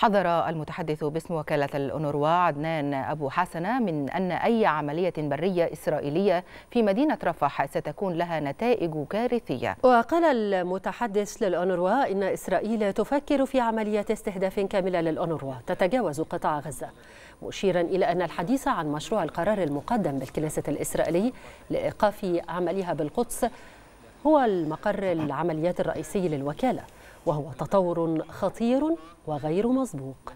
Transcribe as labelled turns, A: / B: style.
A: حذر المتحدث باسم وكالة الأونروا عدنان أبو حسنة من أن أي عملية برية إسرائيلية في مدينة رفح ستكون لها نتائج كارثية
B: وقال المتحدث للأونروا إن إسرائيل تفكر في عملية استهداف كاملة للأونروا تتجاوز قطاع غزة مشيرا إلى أن الحديث عن مشروع القرار المقدم بالكنيسة الإسرائيلي لإيقاف عملها بالقدس هو المقر العمليات الرئيسي للوكاله وهو تطور خطير وغير مسبوق